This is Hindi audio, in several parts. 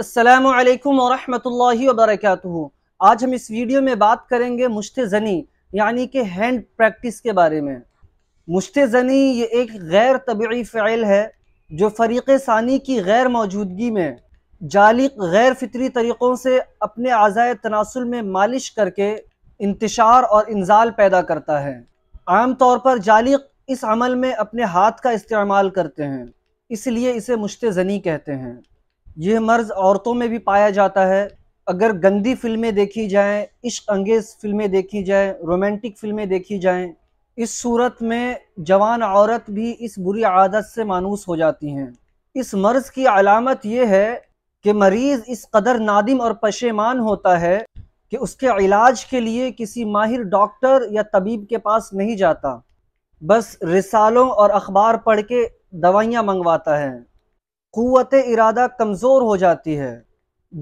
असलकम वरहमल आज हम इस वीडियो में बात करेंगे मुश्त जनी यानी कि हैंड प्रैक्टिस के बारे में मुश्त जनी ये एक गैर तबी फ़ैल है जो फरीक़ सानी की गैर मौजूदगी में जालिक गैर फितरी तरीक़ों से अपने आज़ाए तनासल में मालिश करके इंतशार और इंजाल पैदा करता है आम तौर पर जाली इस अमल में अपने हाथ का इस्तेमाल करते हैं इसलिए इसे मुश्त जनी कहते हैं यह मर्ज औरतों में भी पाया जाता है अगर गंदी फिल्में देखी जाएं, इश्क अंगेज फिल्में देखी जाएं, रोमांटिक फिल्में देखी जाएं, इस सूरत में जवान औरत भी इस बुरी आदत से मानूस हो जाती हैं इस मर्ज की अलामत यह है कि मरीज़ इस कदर नादिम और पशेमान होता है कि उसके इलाज के लिए किसी माहिर डॉक्टर या तबीब के पास नहीं जाता बस रिसालों और अखबार पढ़ के दवाइयाँ मंगवाता है क़वत इरादा कमज़ोर हो जाती है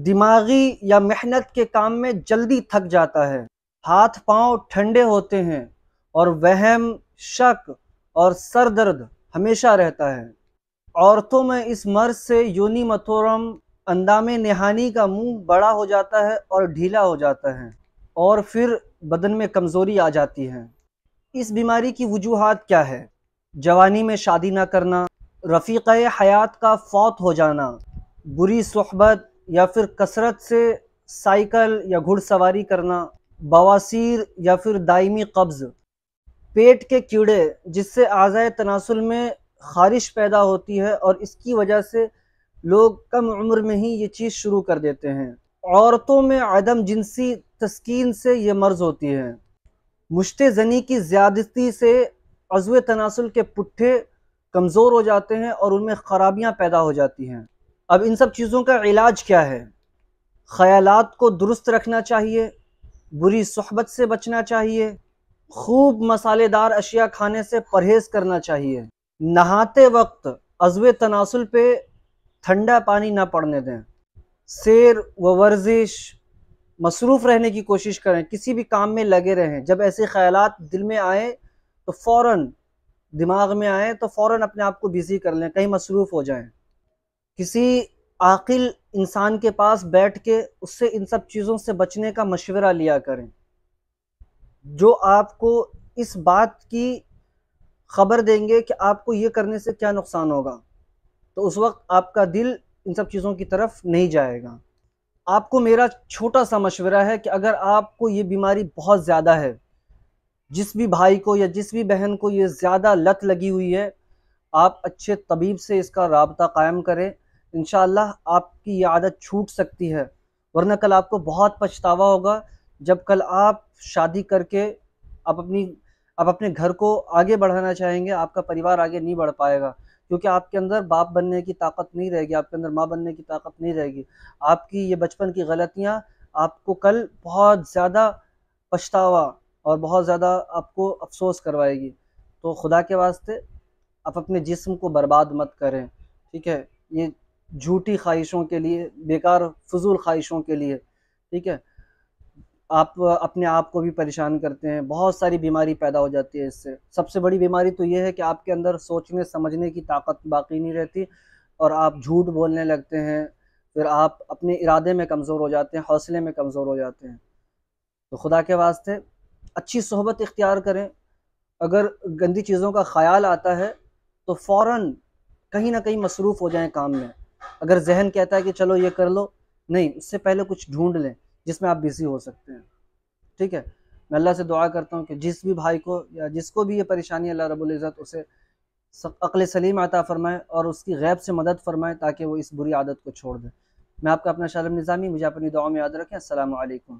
दिमागी या मेहनत के काम में जल्दी थक जाता है हाथ पांव ठंडे होते हैं और वहम शक और सर दर्द हमेशा रहता है औरतों में इस मर्ज से योनि मथोरम अंदाम नहानी का मुंह बड़ा हो जाता है और ढीला हो जाता है और फिर बदन में कमज़ोरी आ जाती है इस बीमारी की वजूहत क्या है जवानी में शादी ना करना रफ़ीक़ हयात का फौत हो जाना बुरी सहबत या फिर कसरत से साइकिल या घुड़सवारी करना बवासीर या फिर दायमी कब्ज़ पेट के कीड़े जिससे आज़ाए तनासुल में ख़ारिश पैदा होती है और इसकी वजह से लोग कम उम्र में ही ये चीज़ शुरू कर देते हैं औरतों में आदम जिनसी तस्किन से ये मर्ज़ होती है मुश्त जनी की ज़्यादती से अजव तनासुल के पुट्ठे कमज़ोर हो जाते हैं और उनमें ख़राबियाँ पैदा हो जाती हैं अब इन सब चीज़ों का इलाज क्या है ख़यालात को दुरुस्त रखना चाहिए बुरी सहबत से बचना चाहिए खूब मसालेदार अशिया खाने से परहेज़ करना चाहिए नहाते वक्त अजव तनासुल पे ठंडा पानी ना पड़ने दें शेर व वर्जिश मसरूफ़ रहने की कोशिश करें किसी भी काम में लगे रहें जब ऐसे ख्याल दिल में आए तो फ़ौर दिमाग में आए तो फ़ौर अपने आप को बिज़ी कर लें कहीं मसरूफ़ हो जाएं किसी आकिल इंसान के पास बैठ के उससे इन सब चीज़ों से बचने का मशवरा लिया करें जो आपको इस बात की खबर देंगे कि आपको ये करने से क्या नुकसान होगा तो उस वक्त आपका दिल इन सब चीज़ों की तरफ नहीं जाएगा आपको मेरा छोटा सा मशवरा है कि अगर आपको ये बीमारी बहुत ज़्यादा है जिस भी भाई को या जिस भी बहन को ये ज़्यादा लत लगी हुई है आप अच्छे तबीब से इसका रबता कायम करें इन आपकी ये आदत छूट सकती है वरना कल आपको बहुत पछतावा होगा जब कल आप शादी करके आप अपनी आप अपने घर को आगे बढ़ाना चाहेंगे आपका परिवार आगे नहीं बढ़ पाएगा क्योंकि आपके अंदर बाप बनने की ताकत नहीं रहेगी आपके अंदर माँ बनने की ताकत नहीं रहेगी आपकी ये बचपन की गलतियाँ आपको कल बहुत ज़्यादा पछतावा और बहुत ज़्यादा आपको अफसोस करवाएगी तो खुदा के वास्ते आप अपने जिस्म को बर्बाद मत करें ठीक है ये झूठी ख्वाहिशों के लिए बेकार फजूल ख्वाहिशों के लिए ठीक है आप अपने आप को भी परेशान करते हैं बहुत सारी बीमारी पैदा हो जाती है इससे सबसे बड़ी बीमारी तो ये है कि आपके अंदर सोचने समझने की ताकत बाकी नहीं रहती और आप झूठ बोलने लगते हैं फिर आप अपने इरादे में कमज़ोर हो जाते हैं हौसले में कमज़ोर हो जाते हैं तो खुदा के वास्ते अच्छी सोहबत इख्तियार करें अगर गंदी चीज़ों का ख्याल आता है तो फ़ौर कहीं ना कहीं मसरूफ़ हो जाएं काम में अगर जहन कहता है कि चलो ये कर लो नहीं उससे पहले कुछ ढूंढ लें जिसमें आप बिज़ी हो सकते हैं ठीक है मैं अल्लाह से दुआ करता हूँ कि जिस भी भाई को या जिसको भी ये परेशानी अल्लाह रब्बुल इज़्ज़त उसे अकल सलीम आता फ़रमाए और उसकी गैब से मदद फ़रमाए ताकि वो इस बुरी आदत को छोड़ दें मैं आपका अपना शालम निज़ामी मुझे अपनी दुआ में याद रखें असल